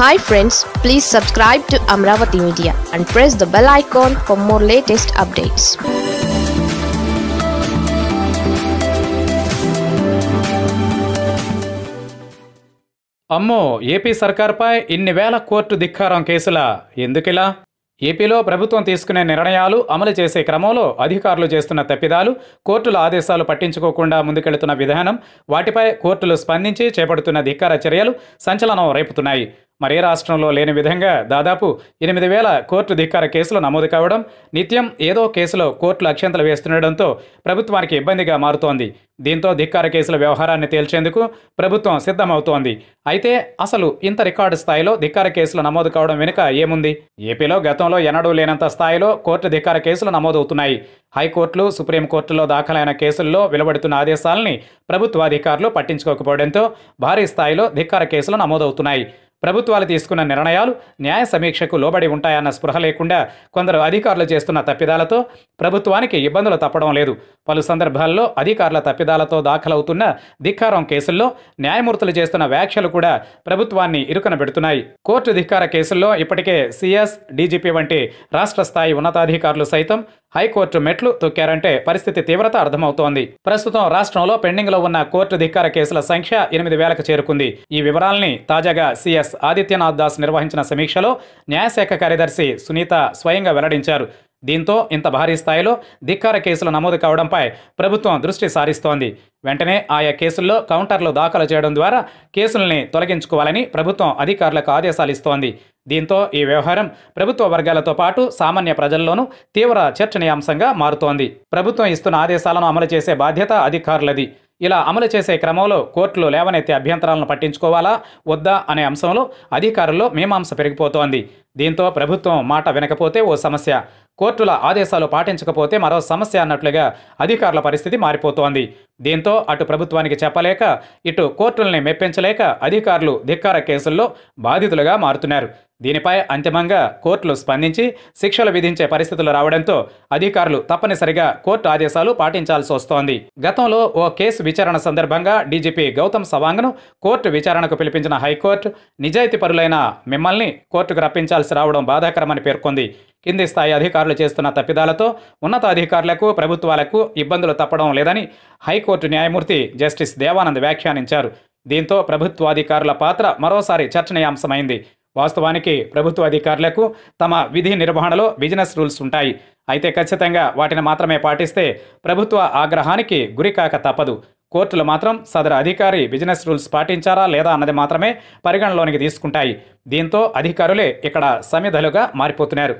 hi friends please subscribe to Amaravati media and press the bell icon for more latest updates అమ్మో AP సర్కార్పై ఇన్ని వేల court ధిక్కారం కేసుల ఎందుకిలా ఏపీలో ప్రభుత్వం తీసుకునే నిర్ణయాలు అమలు చేసే క్రమంలో అధికారులు చేస్తున్న తప్పిదాలు కోర్టుల ఆదేశాలు పట్టించుకోకుండా ముందుకెళ్తున్న విధానం వాటిపై కోర్టులు స్పందించి చేపడుతున్న ధిక్కార చర్యలు సంచలనం రేపుతున్నాయి మరే రాష్ట్రంలో లేని విధంగా దాదాపు ఎనిమిది వేల కోర్టు ధిక్కార కేసులు నమోదు కావడం నిత్యం ఏదో కేసులో కోర్టులు అక్షంతలు వేస్తుండడంతో ప్రభుత్వానికి ఇబ్బందిగా మారుతోంది దీంతో ధిక్కార కేసుల వ్యవహారాన్ని తేల్చేందుకు ప్రభుత్వం సిద్ధమవుతోంది అయితే అసలు ఇంత రికార్డు స్థాయిలో ధిక్కార కేసులు నమోదు కావడం వెనుక ఏముంది ఏపీలో గతంలో ఎన్నడూ లేనంత స్థాయిలో కోర్టు ధిక్కార కేసులు నమోదవుతున్నాయి హైకోర్టులు సుప్రీంకోర్టులో దాఖలైన కేసుల్లో వెలువడుతున్న ఆదేశాలని ప్రభుత్వాధికారులు పట్టించుకోకపోవడంతో భారీ స్థాయిలో ధిక్కార కేసులు నమోదవుతున్నాయి ప్రభుత్వాలు తీసుకున్న నిర్ణయాలు న్యాయ సమీక్షకు లోబడి ఉంటాయన్న స్పృహ లేకుండా కొందరు అధికారులు చేస్తున్న తప్పిదాలతో ప్రభుత్వానికి ఇబ్బందులు తప్పడం లేదు పలు సందర్భాల్లో అధికారుల తప్పిదాలతో దాఖలవుతున్న ధిక్కారం కేసుల్లో న్యాయమూర్తులు చేస్తున్న వ్యాఖ్యలు కూడా ప్రభుత్వాన్ని ఇరుకన పెడుతున్నాయి కోర్టు ధిక్కార కేసుల్లో ఇప్పటికే సిఎస్ డీజీపీ వంటి రాష్ట్ర స్థాయి ఉన్నతాధికారులు సైతం హైకోర్టు మెట్లు తొక్కారంటే పరిస్థితి తీవ్రత అర్థమవుతోంది ప్రస్తుతం రాష్ట్రంలో పెండింగ్లో ఉన్న కోర్టు ధిక్కార కేసుల సంఖ్య ఎనిమిది వేలకు చేరుకుంది ఈ వివరాల్ని తాజాగా సిఎస్ ఆదిత్యనాథ్ దాస్ నిర్వహించిన సమీక్షలో న్యాయశాఖ కార్యదర్శి సునీత స్వయంగా వెల్లడించారు దీంతో ఇంత భారీ స్థాయిలో ధిక్కార కేసులు నమోదు కావడంపై ప్రభుత్వం దృష్టి సారిస్తోంది వెంటనే ఆయా కేసుల్లో కౌంటర్లు దాఖలు చేయడం ద్వారా కేసుల్ని తొలగించుకోవాలని ప్రభుత్వం అధికారులకు ఆదేశాలు ఇస్తోంది దీంతో ఈ వ్యవహారం ప్రభుత్వ వర్గాలతో పాటు సామాన్య ప్రజల్లోనూ తీవ్ర చర్చనీయాంశంగా మారుతోంది ప్రభుత్వం ఇస్తున్న ఆదేశాలను అమలు చేసే బాధ్యత అధికారులది ఇలా అమలు చేసే క్రమంలో కోర్టులు లేవనెత్తే అభ్యంతరాలను పట్టించుకోవాలా వద్దా అనే అంశంలో అధికారుల్లో మీమాంస పెరిగిపోతోంది దీంతో ప్రభుత్వం మాట వినకపోతే ఓ సమస్య కోర్టుల ఆదేశాలు పాటించకపోతే మరో సమస్య అన్నట్లుగా అధికారుల పరిస్థితి మారిపోతోంది దీంతో అటు ప్రభుత్వానికి చెప్పలేక ఇటు కోర్టుల్ని మెప్పించలేక అధికారులు ధిక్కార కేసుల్లో బాధితులుగా మారుతున్నారు దీనిపై అంతిమంగా కోర్టులు స్పందించి శిక్షలు విధించే పరిస్థితులు రావడంతో అధికారులు తప్పనిసరిగా కోర్టు ఆదేశాలు పాటించాల్సి వస్తోంది గతంలో ఓ కేసు విచారణ సందర్భంగా డీజీపీ గౌతమ్ సవాంగ్ను కోర్టు విచారణకు పిలిపించిన హైకోర్టు నిజాయితీ పరులైన మిమ్మల్ని కోర్టుకు రప్పించాల్సి రావడం బాధాకరమని పేర్కొంది కింది స్థాయి అధికారులు చేస్తున్న తప్పిదాలతో ఉన్నత అధికారులకు ప్రభుత్వాలకు ఇబ్బందులు తప్పడం లేదని హైకోర్టు న్యాయమూర్తి జస్టిస్ దేవానంద్ వ్యాఖ్యానించారు దీంతో ప్రభుత్వాధికారుల పాత్ర మరోసారి చర్చనీయాంశమైంది వాస్తవానికి ప్రభుత్వ అధికారులకు తమ విధి నిర్వహణలో బిజినెస్ రూల్స్ ఉంటాయి అయితే ఖచ్చితంగా వాటిని మాత్రమే పాటిస్తే ప్రభుత్వ ఆగ్రహానికి గురికాక తప్పదు కోర్టులు మాత్రం సదరు అధికారి బిజినెస్ రూల్స్ పాటించారా లేదా అన్నది మాత్రమే పరిగణలోనికి తీసుకుంటాయి దీంతో అధికారులే ఇక్కడ సమిధలుగా మారిపోతున్నారు